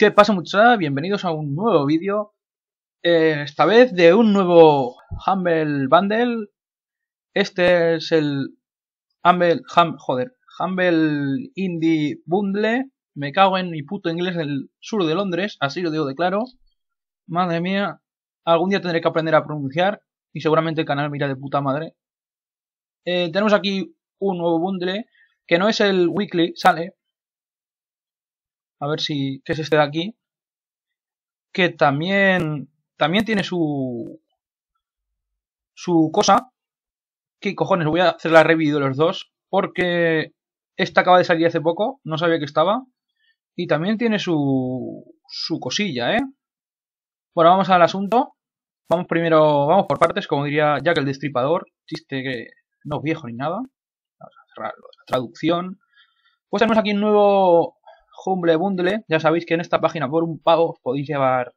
¿Qué pasa muchachos? Bienvenidos a un nuevo vídeo, eh, esta vez de un nuevo Humble Bundle. Este es el Humble, hum, joder, Humble Indie Bundle. Me cago en mi puto inglés del sur de Londres, así lo digo de claro. Madre mía, algún día tendré que aprender a pronunciar y seguramente el canal mira de puta madre. Eh, tenemos aquí un nuevo bundle que no es el weekly, sale, a ver si ¿Qué es este de aquí, que también, también tiene su, su cosa. ¿Qué cojones? Voy a hacer la review de los dos, porque esta acaba de salir hace poco, no sabía que estaba, y también tiene su, su cosilla, ¿eh? Bueno, vamos al asunto. Vamos primero, vamos por partes, como diría Jack el Destripador, chiste que no es viejo ni nada. Vamos a cerrar la traducción. Pues tenemos aquí un nuevo Humble Bundle, ya sabéis que en esta página por un pago podéis llevar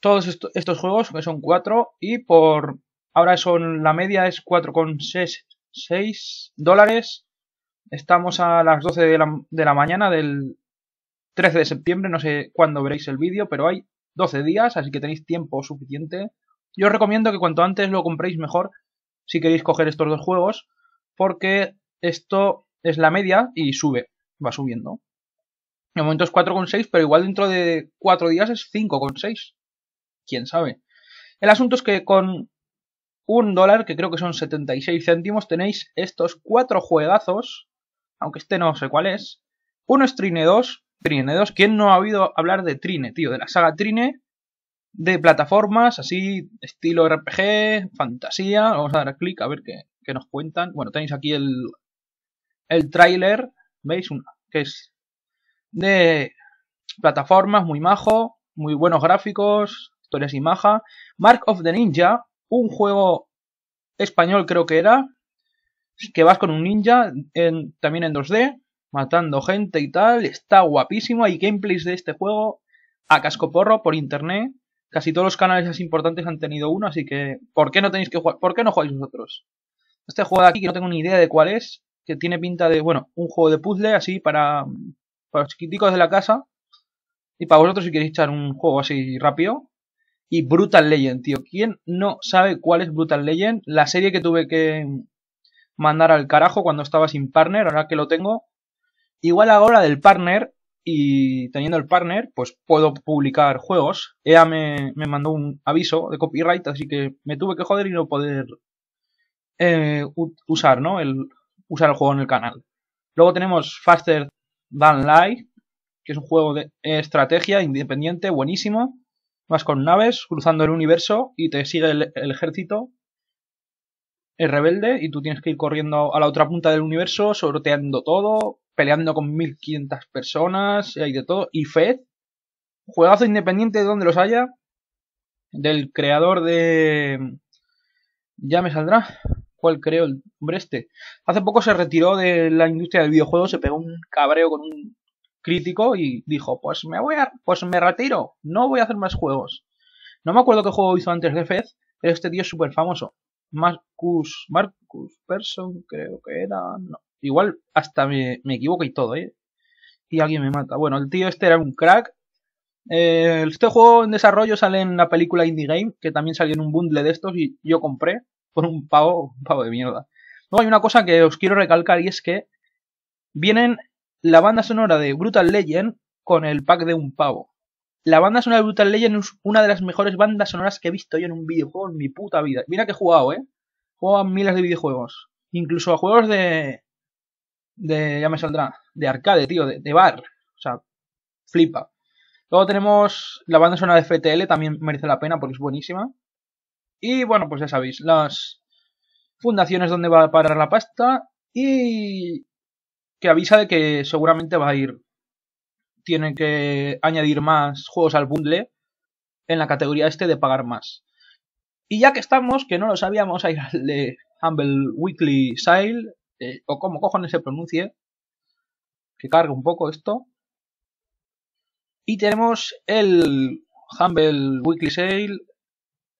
todos estos juegos, que son 4, y por ahora son la media es 4,6 dólares. Estamos a las 12 de la, de la mañana del 13 de septiembre, no sé cuándo veréis el vídeo, pero hay 12 días, así que tenéis tiempo suficiente. Yo os recomiendo que cuanto antes lo compréis mejor si queréis coger estos dos juegos, porque esto es la media y sube, va subiendo. De momento es 4,6, pero igual dentro de 4 días es 5,6. Quién sabe. El asunto es que con un dólar, que creo que son 76 céntimos, tenéis estos cuatro juegazos. Aunque este no sé cuál es. Uno es Trine 2. Trine 2. ¿Quién no ha oído hablar de Trine, tío? De la saga Trine. De plataformas, así, estilo RPG, fantasía. Vamos a dar clic a ver qué, nos cuentan. Bueno, tenéis aquí el, el tráiler. ¿Veis? que es de plataformas, muy majo, muy buenos gráficos, historias y maja. Mark of the Ninja, un juego español creo que era, que vas con un ninja en, también en 2D, matando gente y tal, está guapísimo, hay gameplays de este juego a cascoporro por internet, casi todos los canales más importantes han tenido uno, así que ¿por qué no tenéis que jugar? ¿Por qué no jugáis vosotros? Este juego de aquí que no tengo ni idea de cuál es, que tiene pinta de, bueno, un juego de puzzle así para para los chiquiticos de la casa. Y para vosotros si queréis echar un juego así rápido. Y Brutal Legend, tío. ¿Quién no sabe cuál es Brutal Legend? La serie que tuve que mandar al carajo cuando estaba sin partner, ahora que lo tengo. Igual ahora del partner y teniendo el partner, pues puedo publicar juegos. EA me, me, mandó un aviso de copyright, así que me tuve que joder y no poder eh, usar, ¿no? El, usar el juego en el canal. Luego tenemos Faster Dan Lai, que es un juego de estrategia independiente, buenísimo. Vas con naves cruzando el universo y te sigue el, ejército Es rebelde y tú tienes que ir corriendo a la otra punta del universo, sorteando todo, peleando con 1500 personas, hay de todo. Y Fed, juegazo independiente de donde los haya, del creador de... Ya me saldrá creo, el hombre este. Hace poco se retiró de la industria del videojuego, se pegó un cabreo con un crítico y dijo, pues me voy a, pues me retiro, no voy a hacer más juegos. No me acuerdo qué juego hizo antes de Fez, pero este tío es súper famoso. Marcus, Marcus Person, creo que era, no. Igual hasta me, me equivoco y todo, ¿eh? Y alguien me mata. Bueno, el tío este era un crack, eh, este juego en desarrollo sale en la película Indie Game, que también salió en un bundle de estos y yo compré por un pavo, un pavo de mierda. Luego hay una cosa que os quiero recalcar y es que vienen la banda sonora de Brutal Legend con el pack de un pavo. La banda sonora de Brutal Legend es una de las mejores bandas sonoras que he visto yo en un videojuego en mi puta vida. Mira que he jugado, ¿eh? Juego a miles de videojuegos. Incluso a juegos de... de ya me saldrá. De arcade, tío. De, de bar. O sea, flipa. Luego tenemos la banda sonora de FTL. También merece la pena porque es buenísima. Y bueno, pues ya sabéis, las fundaciones donde va a parar la pasta y que avisa de que seguramente va a ir. Tienen que añadir más juegos al bundle en la categoría este de pagar más. Y ya que estamos, que no lo sabíamos, a el de Humble Weekly Sale, eh, o como cojones se pronuncie, que cargue un poco esto. Y tenemos el Humble Weekly Sale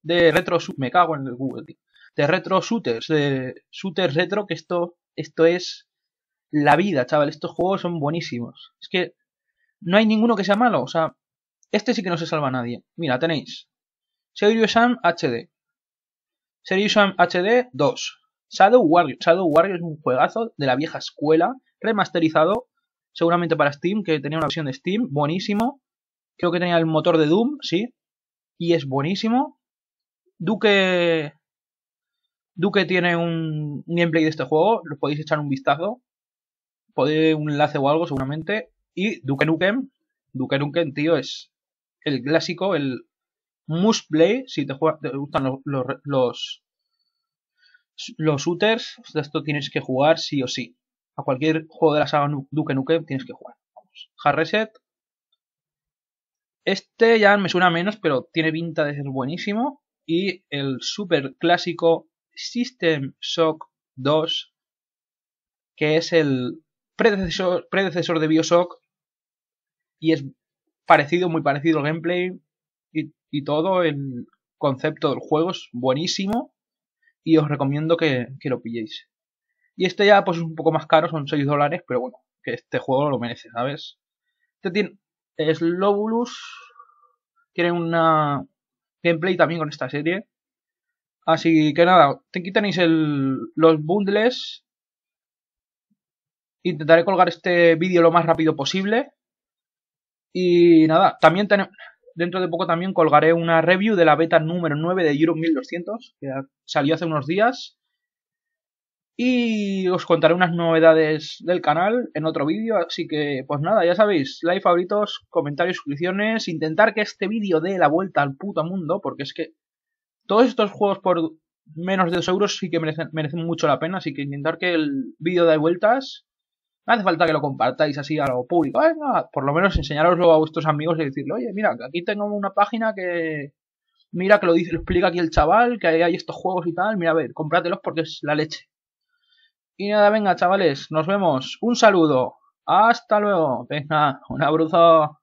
de retro me cago en el Google, tío. de retro shooters, de shooters retro, que esto, esto es la vida, chaval, estos juegos son buenísimos. Es que no hay ninguno que sea malo, o sea, este sí que no se salva a nadie. Mira, tenéis Serious Sam HD, Serious Sam HD 2, Shadow Warrior, Shadow Warrior es un juegazo de la vieja escuela, remasterizado, seguramente para Steam, que tenía una versión de Steam, buenísimo. Creo que tenía el motor de Doom, sí, y es buenísimo. Duque. Duque tiene un, gameplay de este juego, lo podéis echar un vistazo. Podéis un enlace o algo, seguramente. Y Duque Nukem. Duque Nukem, tío, es el clásico, el must play. Si te, gustan los, los, los shooters, esto tienes que jugar sí o sí. A cualquier juego de la saga Duke Nukem tienes que jugar. Vamos. Hard Reset. Este ya me suena menos, pero tiene pinta de ser buenísimo y el super clásico System Shock 2, que es el predecesor, predecesor de Bioshock y es parecido, muy parecido al gameplay y, todo el concepto del juego es buenísimo y os recomiendo que, lo pilléis. Y este ya pues es un poco más caro, son 6 dólares, pero bueno, que este juego lo merece, ¿sabes? Este tiene Slobulus, tiene una, gameplay también con esta serie. Así que nada, aquí tenéis los bundles. Intentaré colgar este vídeo lo más rápido posible. Y nada, también dentro de poco también colgaré una review de la beta número 9 de Euro 1200, que salió hace unos días. Y os contaré unas novedades del canal en otro vídeo, así que pues nada, ya sabéis, like, favoritos, comentarios, suscripciones, intentar que este vídeo dé la vuelta al puto mundo, porque es que todos estos juegos por menos de 2 euros sí que merecen, mucho la pena, así que intentar que el vídeo dé vueltas, no hace falta que lo compartáis así a lo público, venga, por lo menos enseñaroslo a vuestros amigos y decirle, oye, mira, aquí tengo una página que, mira que lo dice, lo explica aquí el chaval, que hay estos juegos y tal, mira, a ver, comprátelos porque es la leche. Y nada, venga, chavales, nos vemos. Un saludo. Hasta luego. Venga, un abrazo.